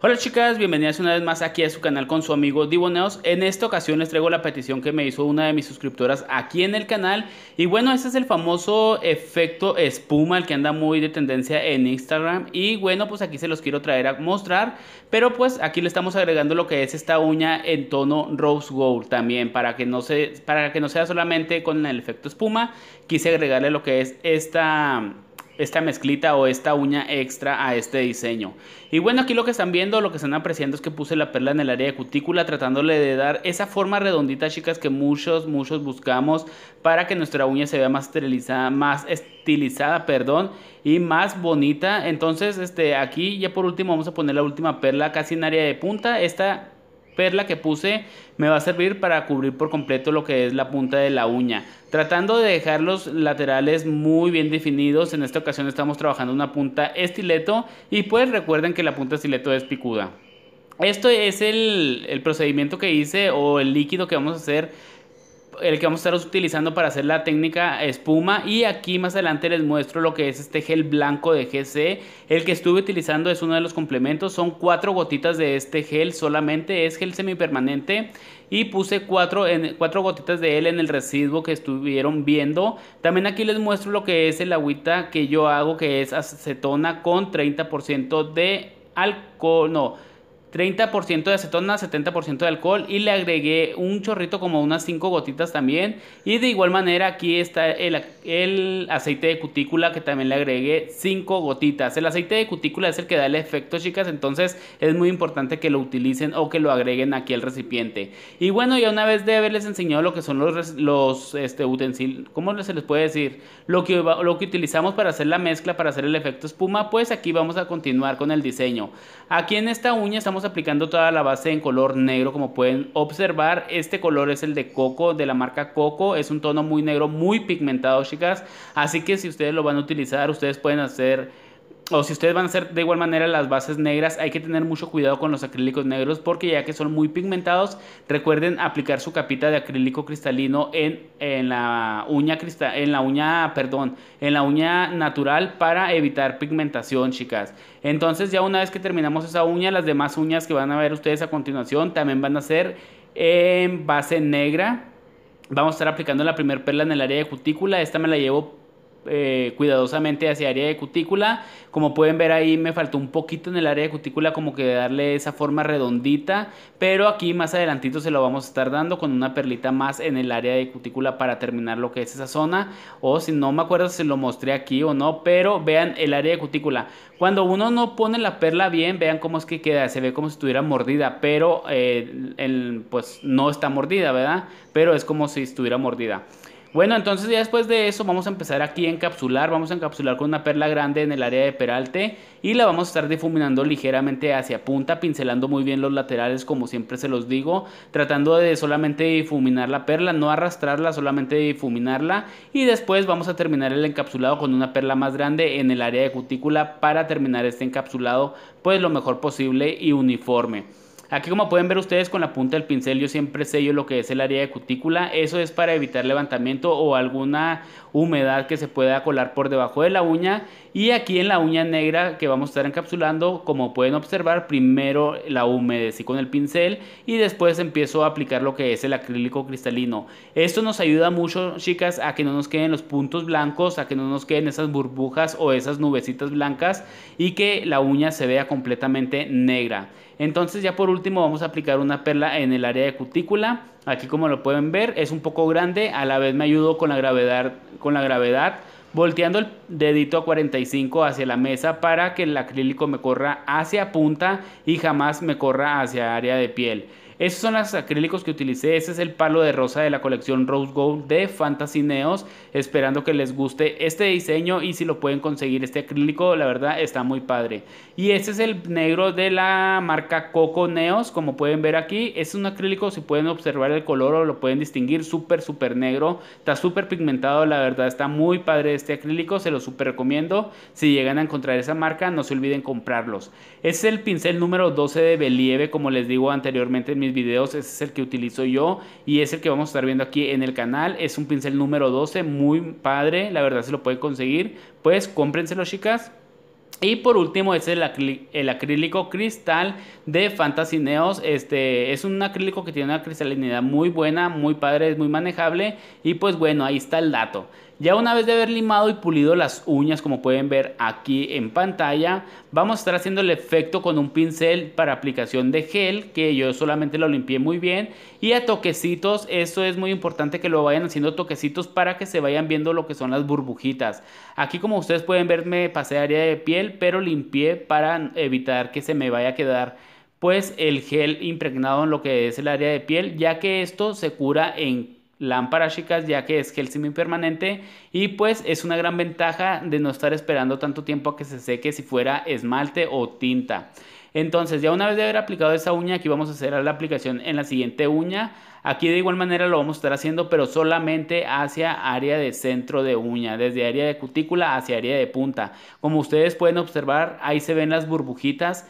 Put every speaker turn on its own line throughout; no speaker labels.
Hola chicas, bienvenidas una vez más aquí a su canal con su amigo Diboneos. En esta ocasión les traigo la petición que me hizo una de mis suscriptoras aquí en el canal. Y bueno, este es el famoso efecto espuma, el que anda muy de tendencia en Instagram. Y bueno, pues aquí se los quiero traer a mostrar. Pero pues aquí le estamos agregando lo que es esta uña en tono rose gold también. Para que no, se, para que no sea solamente con el efecto espuma, quise agregarle lo que es esta esta mezclita o esta uña extra a este diseño. Y bueno, aquí lo que están viendo, lo que están apreciando es que puse la perla en el área de cutícula tratándole de dar esa forma redondita, chicas, que muchos, muchos buscamos para que nuestra uña se vea más más estilizada, perdón, y más bonita. Entonces, este, aquí ya por último vamos a poner la última perla casi en área de punta. Esta perla que puse me va a servir para cubrir por completo lo que es la punta de la uña. Tratando de dejar los laterales muy bien definidos, en esta ocasión estamos trabajando una punta estileto y pues recuerden que la punta estileto es picuda. Esto es el, el procedimiento que hice o el líquido que vamos a hacer el que vamos a estar utilizando para hacer la técnica espuma y aquí más adelante les muestro lo que es este gel blanco de GC el que estuve utilizando es uno de los complementos son cuatro gotitas de este gel solamente es gel semipermanente y puse cuatro, en, gotitas de él en el residuo que estuvieron viendo también aquí les muestro lo que es el agüita que yo hago que es acetona con 30% de alcohol 30% de acetona, 70% de alcohol y le agregué un chorrito como unas 5 gotitas también. Y de igual manera aquí está el, aceite de cutícula que también le agregué 5 gotitas. El aceite de cutícula es el que da el efecto chicas, entonces es muy importante que lo utilicen o que lo agreguen aquí al recipiente. Y bueno, ya una vez de haberles enseñado lo que son los, los este, utensilios, ¿cómo se les puede decir? Lo que, lo que utilizamos para hacer la mezcla, para hacer el efecto espuma, pues aquí vamos a continuar con el diseño. Aquí en esta uña estamos aplicando toda la base en color negro como pueden observar. Este color es el de Coco, de la marca Coco. Es un tono muy negro, muy pigmentado chicas. Así que si ustedes lo van a utilizar, ustedes pueden hacer o si ustedes van a hacer de igual manera las bases negras, hay que tener mucho cuidado con los acrílicos negros porque ya que son muy pigmentados, recuerden aplicar su capita de acrílico cristalino en, en la uña en la uña, perdón, en la uña natural para evitar pigmentación, chicas. Entonces, ya una vez que terminamos esa uña, las demás uñas que van a ver ustedes a continuación también van a ser en base negra. Vamos a estar aplicando la primera perla en el área de cutícula. Esta me la llevo eh, cuidadosamente hacia área de cutícula. Como pueden ver ahí me faltó un poquito en el área de cutícula como que darle esa forma redondita, pero aquí más adelantito se lo vamos a estar dando con una perlita más en el área de cutícula para terminar lo que es esa zona. O si no me acuerdo si lo mostré aquí o no, pero vean el área de cutícula. Cuando uno no pone la perla bien, vean cómo es que queda, se ve como si estuviera mordida, pero eh, pues no está mordida, ¿verdad? Pero es como si estuviera mordida. Bueno, entonces ya después de eso vamos a empezar aquí a encapsular, vamos a encapsular con una perla grande en el área de peralte y la vamos a estar difuminando ligeramente hacia punta, pincelando muy bien los laterales como siempre se los digo, tratando de solamente difuminar la perla, no arrastrarla, solamente difuminarla y después vamos a terminar el encapsulado con una perla más grande en el área de cutícula para terminar este encapsulado pues lo mejor posible y uniforme. Aquí como pueden ver ustedes con la punta del pincel yo siempre sello lo que es el área de cutícula. Eso es para evitar levantamiento o alguna humedad que se pueda colar por debajo de la uña. Y aquí en la uña negra que vamos a estar encapsulando, como pueden observar, primero la humedecí con el pincel y después empiezo a aplicar lo que es el acrílico cristalino. Esto nos ayuda mucho, chicas, a que no nos queden los puntos blancos, a que no nos queden esas burbujas o esas nubecitas blancas y que la uña se vea completamente negra. Entonces ya por último vamos a aplicar una perla en el área de cutícula. Aquí como lo pueden ver es un poco grande, a la vez me ayudo con la gravedad, con la gravedad volteando el dedito a 45 hacia la mesa para que el acrílico me corra hacia punta y jamás me corra hacia área de piel. estos son los acrílicos que utilicé. Ese es el palo de rosa de la colección Rose Gold de Fantasy Neos. Esperando que les guste este diseño y si lo pueden conseguir este acrílico, la verdad está muy padre. Y este es el negro de la marca Coco Neos, como pueden ver aquí. Este es un acrílico, si pueden observar el color o lo pueden distinguir, súper, súper negro. Está súper pigmentado, la verdad está muy padre este acrílico. Se lo super recomiendo. Si llegan a encontrar esa marca, no se olviden comprarlos. Es el pincel número 12 de Believe, como les digo anteriormente en mis videos, es el que utilizo yo y es el que vamos a estar viendo aquí en el canal. Es un pincel número 12, muy padre, la verdad se lo pueden conseguir. Pues cómprenselo, chicas. Y por último es el, el, acrílico cristal de Fantasy Neos. Este es un acrílico que tiene una cristalinidad muy buena, muy padre, es muy manejable. Y pues bueno, ahí está el dato. Ya una vez de haber limado y pulido las uñas como pueden ver aquí en pantalla, vamos a estar haciendo el efecto con un pincel para aplicación de gel que yo solamente lo limpié muy bien y a toquecitos, eso es muy importante que lo vayan haciendo toquecitos para que se vayan viendo lo que son las burbujitas. Aquí como ustedes pueden ver me pasé área de piel pero limpié para evitar que se me vaya a quedar pues el gel impregnado en lo que es el área de piel ya que esto se cura en lámparas chicas ya que es gel semipermanente y pues es una gran ventaja de no estar esperando tanto tiempo a que se seque si fuera esmalte o tinta. Entonces ya una vez de haber aplicado esa uña aquí vamos a hacer la aplicación en la siguiente uña. Aquí de igual manera lo vamos a estar haciendo pero solamente hacia área de centro de uña, desde área de cutícula hacia área de punta. Como ustedes pueden observar ahí se ven las burbujitas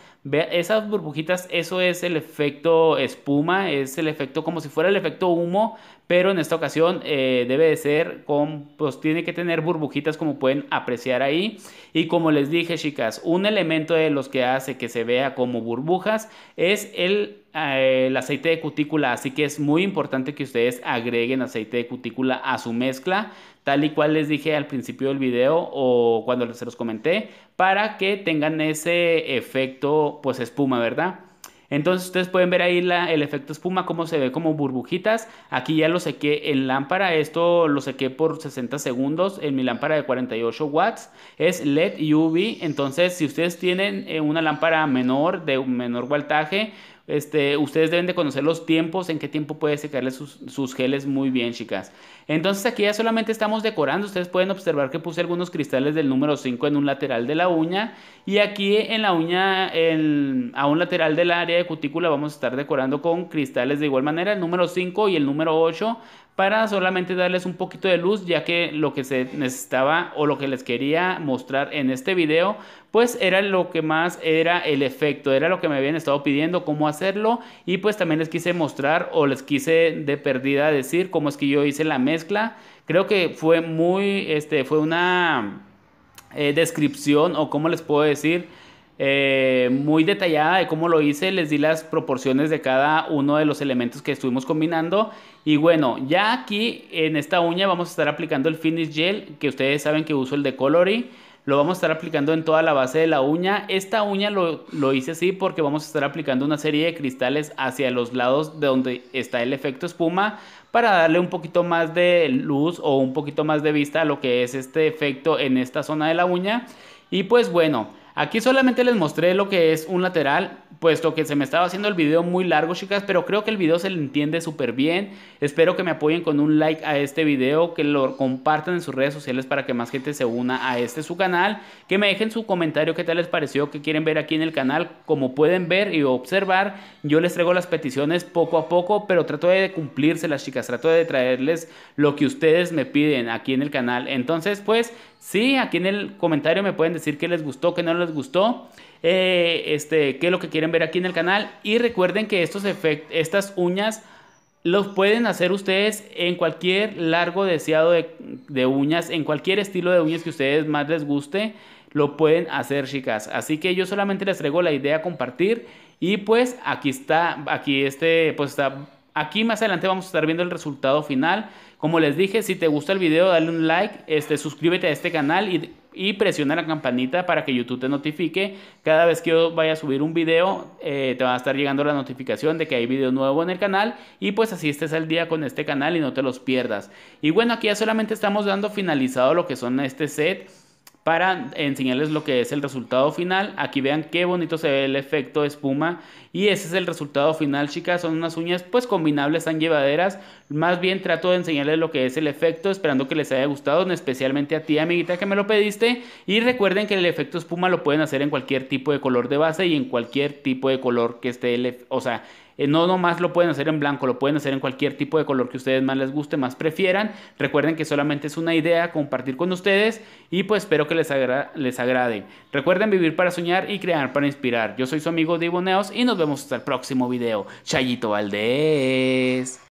esas burbujitas, eso es el efecto espuma, es el efecto como si fuera el efecto humo, pero en esta ocasión eh, debe de ser con, pues tiene que tener burbujitas como pueden apreciar ahí. Y como les dije, chicas, un elemento de los que hace que se vea como burbujas es el, eh, el aceite de cutícula, así que es muy importante que ustedes agreguen aceite de cutícula a su mezcla, tal y cual les dije al principio del video o cuando se los comenté, para que tengan ese efecto pues espuma, ¿verdad? Entonces ustedes pueden ver ahí el efecto espuma, cómo se ve como burbujitas. Aquí ya lo sequé en lámpara, esto lo sequé por 60 segundos en mi lámpara de 48 watts. Es LED UV, entonces si ustedes tienen eh, una lámpara menor, de menor voltaje, este, ustedes deben de conocer los tiempos, en qué tiempo puede secarle sus, geles muy bien, chicas. Entonces aquí ya solamente estamos decorando. Ustedes pueden observar que puse algunos cristales del número 5 en un lateral de la uña. Y aquí en la uña, a un lateral del área de cutícula, vamos a estar decorando con cristales de igual manera, el número 5 y el número 8, para solamente darles un poquito de luz, ya que lo que se necesitaba o lo que les quería mostrar en este video, pues era lo que más era el efecto, era lo que me habían estado pidiendo, cómo hacerlo, y pues también les quise mostrar o les quise de perdida decir cómo es que yo hice la mezcla. Creo que fue muy, este, fue una eh, descripción o cómo les puedo decir eh, muy detallada de cómo lo hice, les di las proporciones de cada uno de los elementos que estuvimos combinando y bueno, ya aquí en esta uña vamos a estar aplicando el Finish Gel, que ustedes saben que uso el de Colori lo vamos a estar aplicando en toda la base de la uña, esta uña lo, lo hice así porque vamos a estar aplicando una serie de cristales hacia los lados de donde está el efecto espuma para darle un poquito más de luz o un poquito más de vista a lo que es este efecto en esta zona de la uña y pues bueno, Aquí solamente les mostré lo que es un lateral, puesto que se me estaba haciendo el video muy largo, chicas, pero creo que el video se le entiende súper bien. Espero que me apoyen con un like a este video, que lo compartan en sus redes sociales para que más gente se una a este su canal, que me dejen su comentario qué tal les pareció, qué quieren ver aquí en el canal. Como pueden ver y observar, yo les traigo las peticiones poco a poco, pero trato de las chicas, trato de traerles lo que ustedes me piden aquí en el canal. Entonces, pues, Sí, aquí en el comentario me pueden decir qué les gustó, qué no les gustó, eh, este, qué es lo que quieren ver aquí en el canal. Y recuerden que estos efectos, estas uñas los pueden hacer ustedes en cualquier largo deseado de, uñas, en cualquier estilo de uñas que ustedes más les guste, lo pueden hacer chicas. Así que yo solamente les traigo la idea a compartir y pues aquí está, aquí este, pues está Aquí más adelante vamos a estar viendo el resultado final. Como les dije, si te gusta el video, dale un like, este, suscríbete a este canal y, presiona la campanita para que YouTube te notifique. Cada vez que yo vaya a subir un video, eh, te va a estar llegando la notificación de que hay video nuevo en el canal y pues así estés al día con este canal y no te los pierdas. Y bueno, aquí ya solamente estamos dando finalizado lo que son este set para enseñarles lo que es el resultado final. Aquí vean qué bonito se ve el efecto de espuma y ese es el resultado final, chicas. Son unas uñas pues combinables, tan llevaderas. Más bien trato de enseñarles lo que es el efecto, esperando que les haya gustado, especialmente a ti, amiguita, que me lo pediste. Y recuerden que el efecto espuma lo pueden hacer en cualquier tipo de color de base y en cualquier tipo de color que esté, o sea, eh, no nomás lo pueden hacer en blanco, lo pueden hacer en cualquier tipo de color que ustedes más les guste, más prefieran. Recuerden que solamente es una idea compartir con ustedes y pues espero que les, les agrade. Recuerden vivir para soñar y crear para inspirar. Yo soy su amigo Diboneos y nos vemos hasta el próximo video. Chayito Valdés.